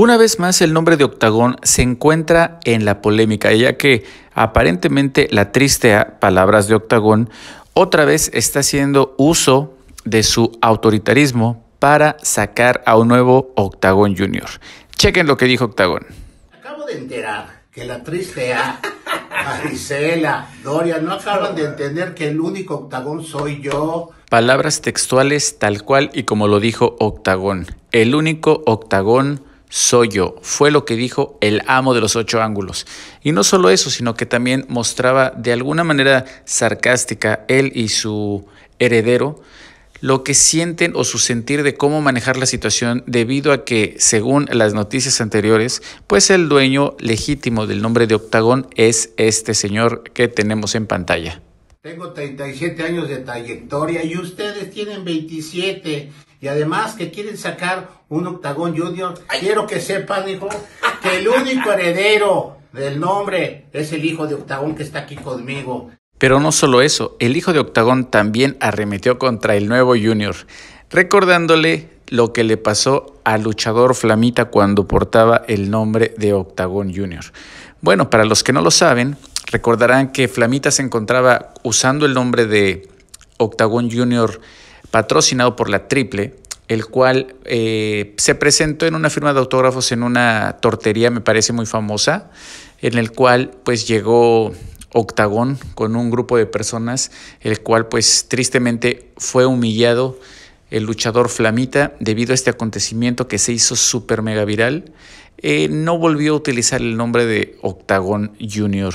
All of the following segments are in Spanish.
Una vez más, el nombre de Octagón se encuentra en la polémica, ya que aparentemente la triste a, palabras de Octagón otra vez está haciendo uso de su autoritarismo para sacar a un nuevo Octagón Junior. Chequen lo que dijo Octagón. Acabo de enterar que la triste A, Marisela, Doria, no acaban de entender que el único Octagón soy yo. Palabras textuales tal cual y como lo dijo Octagón. El único Octagón soy yo. Fue lo que dijo el amo de los ocho ángulos. Y no solo eso, sino que también mostraba de alguna manera sarcástica él y su heredero lo que sienten o su sentir de cómo manejar la situación debido a que, según las noticias anteriores, pues el dueño legítimo del nombre de Octagón es este señor que tenemos en pantalla. Tengo 37 años de trayectoria y ustedes tienen 27 y además que quieren sacar un octagón junior. Quiero que sepan, hijo, que el único heredero del nombre es el hijo de octagón que está aquí conmigo. Pero no solo eso, el hijo de octagón también arremetió contra el nuevo junior, recordándole lo que le pasó al luchador Flamita cuando portaba el nombre de Octagón Junior. Bueno, para los que no lo saben, recordarán que Flamita se encontraba usando el nombre de Octagón Junior patrocinado por la Triple, el cual eh, se presentó en una firma de autógrafos en una tortería, me parece muy famosa, en el cual pues llegó Octagón con un grupo de personas, el cual pues tristemente fue humillado el luchador Flamita debido a este acontecimiento que se hizo súper mega viral. Eh, no volvió a utilizar el nombre de Octagón Jr.,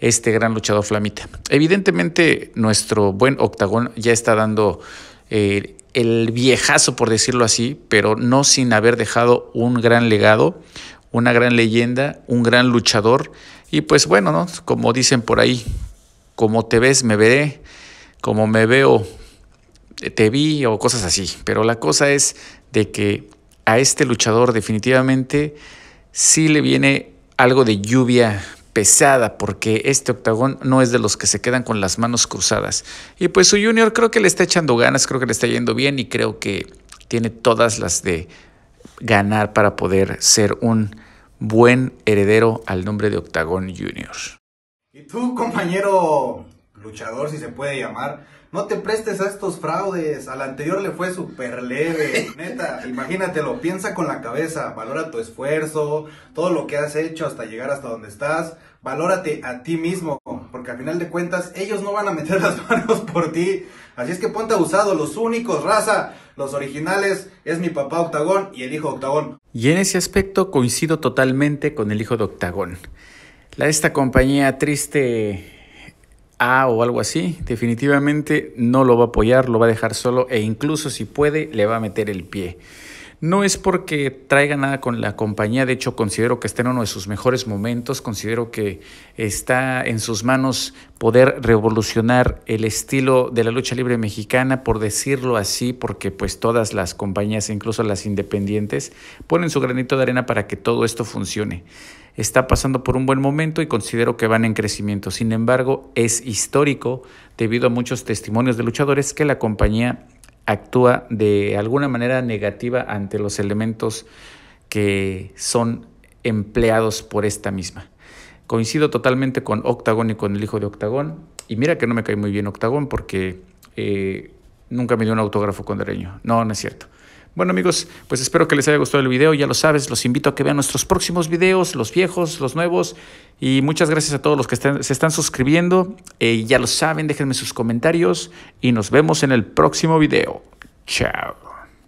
este gran luchador Flamita. Evidentemente nuestro buen Octagón ya está dando eh, el viejazo, por decirlo así, pero no sin haber dejado un gran legado, una gran leyenda, un gran luchador. Y pues bueno, como dicen por ahí, como te ves, me veré, como me veo, te vi o cosas así. Pero la cosa es de que a este luchador definitivamente sí le viene algo de lluvia pesada porque este octagón no es de los que se quedan con las manos cruzadas. Y pues su junior creo que le está echando ganas, creo que le está yendo bien y creo que tiene todas las de ganar para poder ser un buen heredero al nombre de Octagón Junior. ¿Y tú, compañero luchador, si se puede llamar, no te prestes a estos fraudes. Al anterior le fue súper leve. Neta, imagínatelo, piensa con la cabeza, valora tu esfuerzo, todo lo que has hecho hasta llegar hasta donde estás. Valórate a ti mismo, porque al final de cuentas ellos no van a meter las manos por ti. Así es que ponte abusado, los únicos, raza, los originales, es mi papá Octagón y el hijo Octagón. Y en ese aspecto coincido totalmente con el hijo de Octagón. La, esta compañía triste a ah, o algo así, definitivamente no lo va a apoyar, lo va a dejar solo e incluso si puede le va a meter el pie. No es porque traiga nada con la compañía, de hecho considero que está en uno de sus mejores momentos, considero que está en sus manos poder revolucionar el estilo de la lucha libre mexicana, por decirlo así, porque pues todas las compañías, incluso las independientes, ponen su granito de arena para que todo esto funcione. Está pasando por un buen momento y considero que van en crecimiento. Sin embargo, es histórico debido a muchos testimonios de luchadores que la compañía actúa de alguna manera negativa ante los elementos que son empleados por esta misma. Coincido totalmente con Octagón y con el hijo de Octagón. Y mira que no me cae muy bien Octagón porque eh, nunca me dio un autógrafo con No, no es cierto. Bueno amigos, pues espero que les haya gustado el video, ya lo sabes, los invito a que vean nuestros próximos videos, los viejos, los nuevos, y muchas gracias a todos los que se están suscribiendo, eh, ya lo saben, déjenme sus comentarios y nos vemos en el próximo video. Chao.